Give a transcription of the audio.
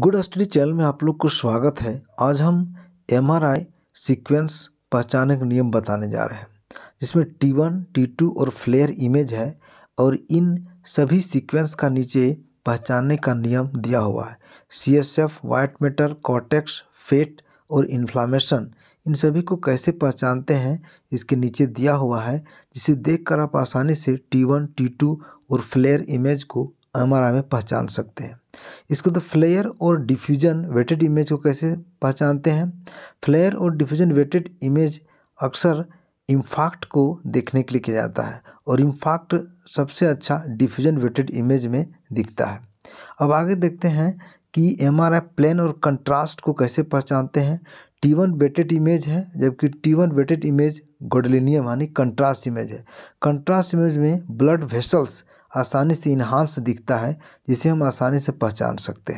good study channel में आप लोग को स्वागत है आज हम एम आर आई सिक्वेंस पहचाने का नियम बताने जा रहे हैं जिसमें टी वन टी टू और फ्लेयर इमेज है और इन सभी सीक्वेंस का नीचे पहचानने का नियम दिया हुआ है C S F white matter cortex fat और इन्फ्लामेशन इन सभी को कैसे पहचानते हैं इसके नीचे दिया हुआ है जिसे देखकर आप आसानी से टी वन टी टू और फ्लेयर इमेज को हमारा में पहचान सकते हैं इसको तो फ्लेयर और डिफ्यूजन वेटेड इमेज को कैसे पहचानते हैं फ्लेयर और डिफ्यूजन वेटेड इमेज अक्सर इम्फाक्ट को देखने के लिए किया जाता है और इम्फाक्ट सबसे अच्छा डिफ्यूजन वेटेड इमेज में दिखता है अब आगे देखते हैं कि एम आर प्लेन और कंट्रास्ट को कैसे पहचानते हैं टी वन वेटेड इमेज है जबकि T one weighted image gadolinium यानी कंट्रास्ट इमेज है कंट्रास्ट इमेज में ब्लड वेसल्स आसानी से इन्हांस दिखता है जिसे हम आसानी से पहचान सकते हैं